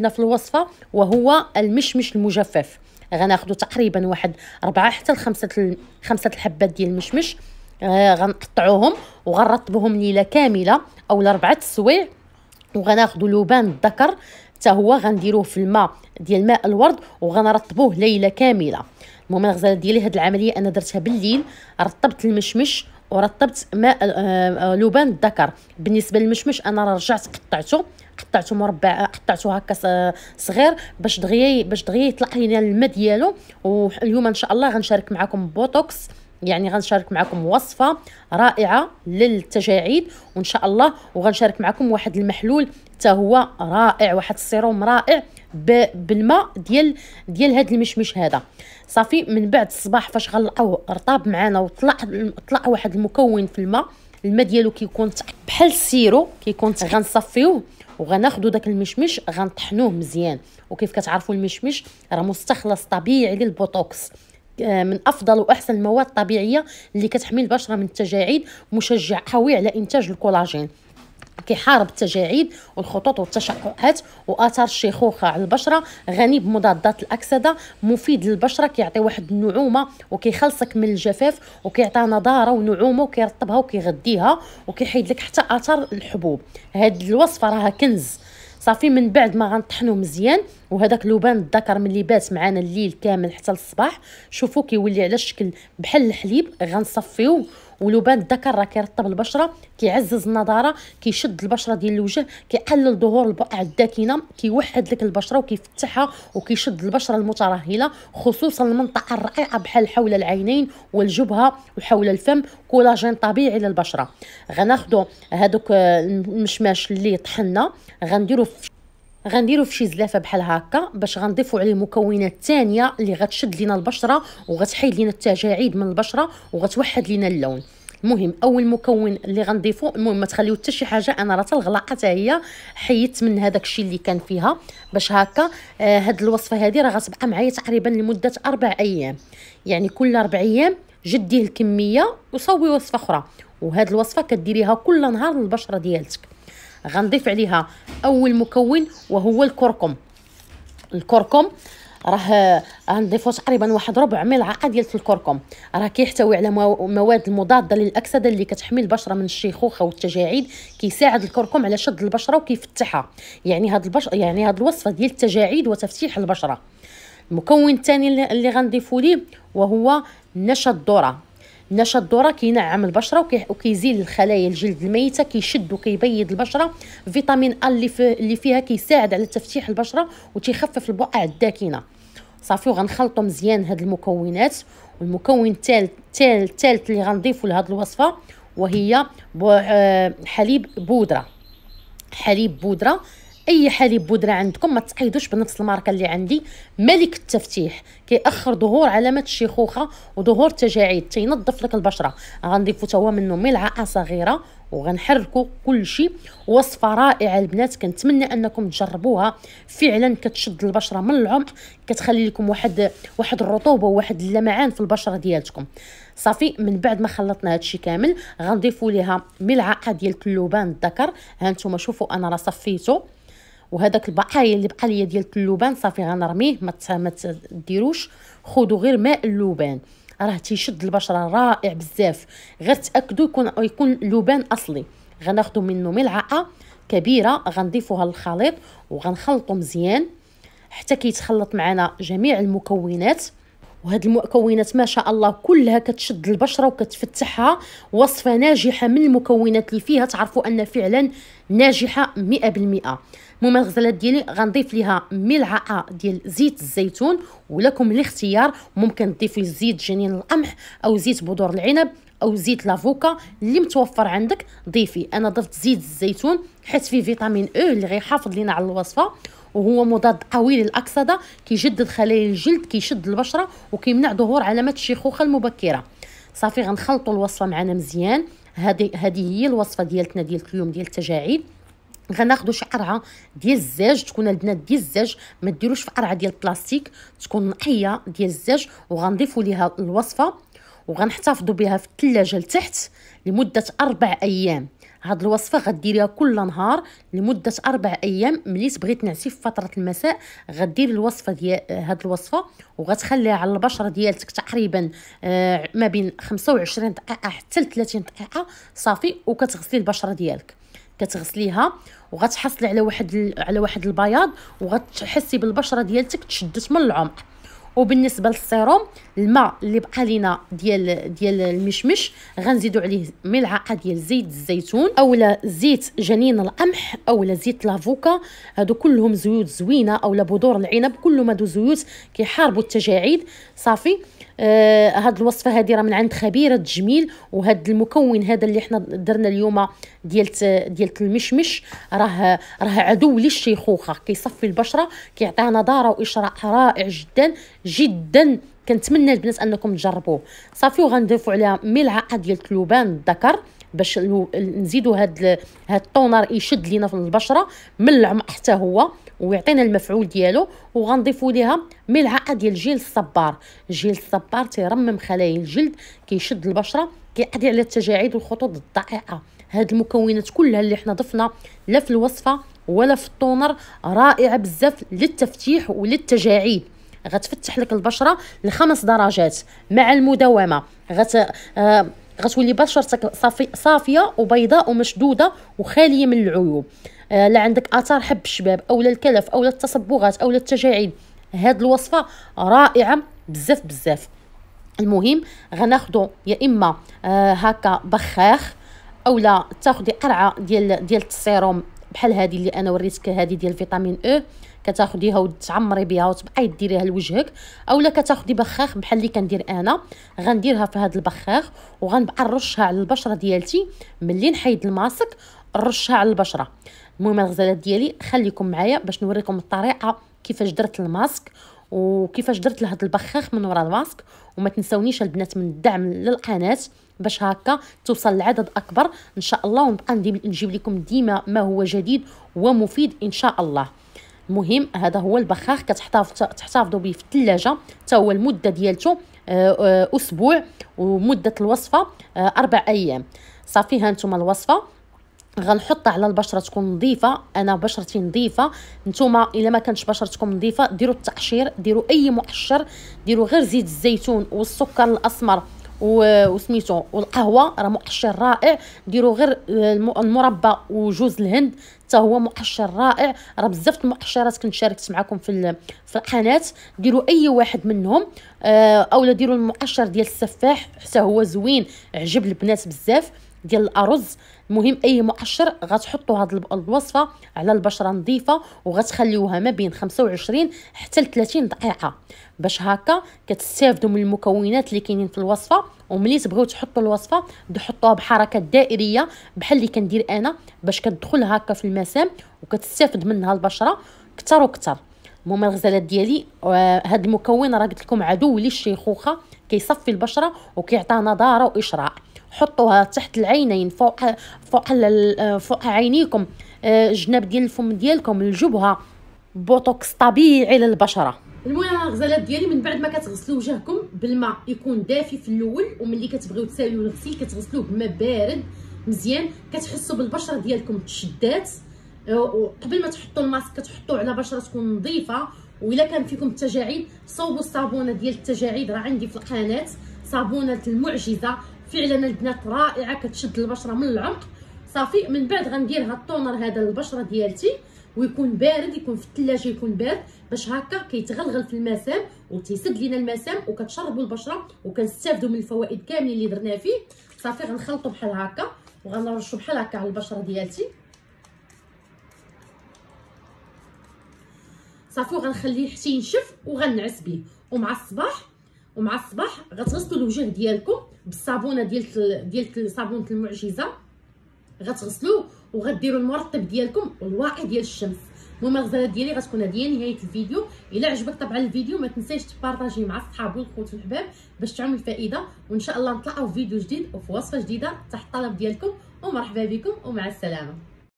هنا في الوصفه وهو المشمش المجفف غناخدو تقريبا واحد أربعة حتى لخمسة خمسة الحبات ديال المشمش آه غنقطعوهم وغنرطبوهم ليله كامله او لاربعه السوايع وغناخذوا لوبان الذكر حتى هو غنديروه في الماء ديال ماء الورد وغنرطبوه ليله كامله المهم الغزاله ديالي هاد العمليه انا درتها بالليل رطبت المشمش ورطبت ماء آه، لبان الذكر بالنسبه للمشمش انا راه رجعت قطعته قطعته مربع قطعته هكا صغير باش دغيا باش دغيا يطلق لينا الماء ديالو واليوم ان شاء الله غنشارك معكم بوتوكس يعني غنشارك معكم وصفه رائعه للتجاعيد وان شاء الله وغنشارك معكم واحد المحلول حتى هو رائع واحد السيروم رائع بالماء ديال ديال هذا المشمش هذا صافي من بعد الصباح فاش غنلقاوه رطاب معنا وطلع طلع واحد المكون في الماء الماء ديالو كيكون بحال السيرو كيكون غنصفيوه وغناخذوا داك المشمش غنطحنوه مزيان وكيف كتعرفوا المشمش راه مستخلص طبيعي للبوتوكس آه، من افضل واحسن المواد الطبيعيه اللي كتحمي البشره من التجاعيد مشجع قوي على انتاج الكولاجين كيحارب التجاعيد والخطوط والتشققات واثار الشيخوخه على البشره غني بمضادات الاكسده مفيد للبشره كيعطي واحد النعومه وكيخلصك من الجفاف وكيعطي نضاره ونعومه وكيرطبها وكيغديها وكيحيد لك حتى اثار الحبوب هاد الوصفه راها كنز صافي من بعد ما غنطحنو مزيان وهذاك لبان الذكر ملي بات معانا الليل كامل حتى للصباح شوفوا كيولي على الشكل بحال الحليب غنصفيوه ولبان الذكر راه كيرطب البشره كيعزز النضاره كيشد البشره ديال الوجه كيقلل ظهور البقع الداكنه كيوحد لك البشره وكيفتحها وكيشد البشره المترهله خصوصا المنطقه الرقيقه بحال حول العينين والجبهه وحول الفم كولاجين طبيعي للبشره غناخذوا هذوك آه، المشماش اللي طحنا غنديروا غنديرو في شي زلافه بحال هكا باش غنضيفو عليه مكونات ثانيه اللي غتشد لينا البشره وغتحيد لينا التجاعيد من البشره وغتوحد لينا اللون المهم اول مكون اللي غنضيفو المهم ما تخليو حتى شي حاجه انا راه الغلاقه حتى هي حيدت من هذاك الشيء اللي كان فيها باش هكا آه هاد الوصفه هذه راه غتبقى معايا تقريبا لمده اربع ايام يعني كل اربع ايام جديه الكميه وصوي وصفه اخرى وهاد الوصفه كديريها كل نهار للبشره ديالتك غنضيف عليها اول مكون وهو الكركم الكركم راه غنضيفو تقريبا واحد ربع ملعقه ديال الكركم راه كيحتوي على مواد مضاده للاكسده اللي كتحمي البشره من الشيخوخه والتجاعيد كيساعد الكركم على شد البشره وكيفتحها يعني هاد البش يعني هاد الوصفه ديال التجاعيد وتفتيح البشره المكون الثاني اللي غنضيفو ليه وهو نشا الذره النشا الذره كينعم البشره وكيزيل الخلايا الجلد الميته كيشد وكيبيض البشره فيتامين ا اللي, في اللي فيها كيساعد على تفتيح البشره وتخفف البقع الداكنه صافي وغنخلطو مزيان هاد المكونات والمكون الثالث الثالث اللي غنضيفو لهاد الوصفه وهي بو آه، حليب بودره حليب بودره اي حليب بودره عندكم ما تقيدوش بنفس الماركه اللي عندي ملك التفتيح كيأخر ظهور علامات الشيخوخه وظهور التجاعيد تينظف لك البشره غنضيفو توا منه ملعقه صغيره وغنحركو كل شيء وصفه رائعه البنات كنتمنى انكم تجربوها فعلا كتشد البشره من العمق كتخلي لكم واحد واحد الرطوبه وواحد اللمعان في البشره ديالتكم صافي من بعد ما خلطنا هادشي كامل غنضيفو ليها ملعقه ديال اللبان الذكر ها نتوما شوفوا انا راه صفيتو وهذاك البقايا اللي بقى ليا ديال اللبان صافي غنرميه ما ديروش خذوا غير ماء اللبان راه تيشد البشره رائع بزاف غير تاكدوا يكون يكون لبان اصلي غناخذوا منه ملعقه كبيره غنضيفوها للخليط وغنخلطوا مزيان حتى كيتخلط معنا جميع المكونات وهاد المكونات ما شاء الله كلها كتشد البشره وكتفتحها وصفه ناجحه من المكونات اللي فيها تعرفوا ان فعلا ناجحه 100% المهم الغزالات ديالي غنضيف ليها ملعقه ديال زيت الزيتون ولكم الاختيار ممكن تضيفي زيت جنين القمح او زيت بذور العنب او زيت لافوكا اللي متوفر عندك ضيفي انا ضفت زيت الزيتون حيت فيه فيتامين او e اللي غيحافظ لينا على الوصفه وهو مضاد قوي للاكسده كيجدد خلايا الجلد كيشد البشره وكيمنع ظهور علامات الشيخوخه المبكره صافي غنخلطوا الوصفه معنا مزيان هذه هذه هي الوصفه ديالتنا ديال اليوم ديال التجاعيد غناخدو شي قرعه ديال الزاج تكون البنات ديال الزاج ما ديروش في قرعه ديال البلاستيك تكون نقيه ديال الزاج وغنضيفوا ليها الوصفه وغنحتفظوا بها في الثلاجه لتحت لمده اربع ايام هاد الوصفه غديريها كل نهار لمده اربع ايام ملي تبغي تنعسي في فتره المساء غديري الوصفه ديال هاد الوصفه وغتخليها على البشره ديالتك تقريبا آه، ما بين 25 دقيقه حتى 30 دقيقه صافي وكتغسلي البشره ديالك كتغسليها وغتحصلي على واحد على واحد البياض وغتحسي بالبشره ديالتك تشدت من العمق وبالنسبه للسيروم الماء اللي بقى لينا ديال ديال المشمش غنزيدو عليه ملعقه ديال زيت الزيتون اولا زيت جنين القمح اولا زيت لافوكا هادو كلهم زيوت زوينه اولا بذور العنب كلهم هادو زيوت كيحاربوا التجاعيد صافي آه هاد الوصفه هادي راه من عند خبيره التجميل وهاد المكون هذا اللي حنا درنا اليوم ديال ديال المشمش راه راه عدو للشيخوخه كيصفي البشره كيعطيها نضاره واشراء رائع جدا جدا كنتمنى البنات انكم تجربوه صافي وغندوفوا عليها ملعقه ديال اللبان الذكر باش نزيدوا هاد هاد التونر يشد لينا في البشره من العمق حتى هو ويعطينا المفعول ديالو وغنضيفوا ليها ملعقه ديال جيل الصبار جيل الصبار تيرمم خلايا الجلد كيشد البشره كيقضي على التجاعيد والخطوط الضائعه هاد المكونات كلها اللي حنا ضفنا لا في الوصفه ولا في الطونر رائعه بزاف للتفتيح وللتجاعيد غتفتح لك البشره لخمس درجات مع المداومه غت آه غتولي بشرتك صافي صافيه وبيضاء ومشدوده وخاليه من العيوب آه لا عندك اثار حب الشباب او الكلف او التصبغات او التجاعيد هاد الوصفه رائعه بزاف بزاف المهم غناخدو يا اما آه هكا بخاخ اولا تاخدي قرعه ديال ديال السيروم بحال هذه اللي انا وريتك هذه ديال فيتامين او إيه، كتاخديها وتعمري بها وتبقاي ديريها لوجهك اولا كتاخدي بخاخ بحال اللي كندير انا غنديرها في هذا البخاخ وغنبقى نرشها على البشره ديالتي ملي نحيد الماسك نرشها على البشره المهم الغزالات ديالي خليكم معايا باش نوريكم الطريقه كيفاش درت الماسك وكيفاش درت لهاد البخاخ من وراء الماسك وما تنسونيش البنات من الدعم للقناه باش هكا توصل لعدد اكبر ان شاء الله ونبقى نجيب لكم ديما ما هو جديد ومفيد ان شاء الله المهم هذا هو البخاخ كتحتفظ تحتفظوا به في الثلاجه حتى هو المده ديالته آه، آه، اسبوع ومده الوصفه آه، اربع ايام صافي ها الوصفه غنحطها على البشره تكون نظيفه انا بشرتي نظيفه نتوما الا ما كانتش بشرتكم نظيفه ديروا التقشير ديروا اي مؤشر ديروا غير زيت الزيتون والسكر الاسمر وسميتو والقهوه راه مؤشر رائع ديروا غير المربى وجوز الهند حتى هو مؤشر رائع راه بزاف المؤشرات كنت شاركت معكم في في القناه ديروا اي واحد منهم آه، اولا ديروا المؤشر ديال السفاح حتى هو زوين عجب البنات بزاف ديال الارز المهم اي مقشر غتحطوا هاد الوصفه على البشره نظيفه وغتخليوها ما بين 25 حتى ل 30 دقيقه باش هكا كتستافدوا من المكونات اللي كاينين في الوصفه وملي تبغيو تحطوا الوصفه تحطوها بحركه بحركات دائريه بحال اللي كندير انا باش كتدخل هكا في المسام وكتستافد منها البشره كتر وكتر المهم الغزالات ديالي آه، هاد المكون راه قلت لكم عدو للشيخوخه كيصفي البشره وكيعطيها نضاره واشراق حطوها تحت العينين فوق فوق فوق عينيكم آه، جناب ديال الفم ديالكم الجبهه بوتوكس طبيعي للبشره المهم الغزالات ديالي من بعد ما كتغسلوا وجهكم بالماء يكون دافي في الاول وملي كتبغيو تساليو الغسيل كتغسلوه بماء بارد مزيان كتحسوا بالبشره ديالكم تشدات آه، قبل ما تحطوا الماسك كتحطوه على بشره تكون نظيفه وإلا كان فيكم التجاعيد صوبوا الصابونه ديال التجاعيد راه عندي في القناه صابونه المعجزه فعلا البنات رائعه كتشد البشره من العمق صافي من بعد غندير هاد الطونر هذا للبشره ديالتي ويكون بارد يكون في الثلاجه يكون بارد باش هكا كيتغلغل في المسام وتيسد لينا المسام وكتشربوا البشره وكنستافدوا من الفوائد كاملين اللي درنا فيه صافي غنخلطو بحال هكا وغنرشو بحال هكا على البشره ديالتي صافي وغنخليه حتى ينشف وغنعس به ومع الصباح ومع الصباح غتغسلوا الوجه ديالكم بالصابونه ديال ديال صابونه المعجزه غتغسلو وغديروا المرطب ديالكم والواقي ديال الشمس المهم الغزاله ديالي غتكون هذه هي نهايه الفيديو الا عجبك طبعا الفيديو ما تنساش تبارطاجيه مع صحابي والخوت والحباب باش تعمل فائده وان شاء الله في فيديو جديد وفي وصفه جديده تحت الطلب ديالكم ومرحبا بكم ومع السلامه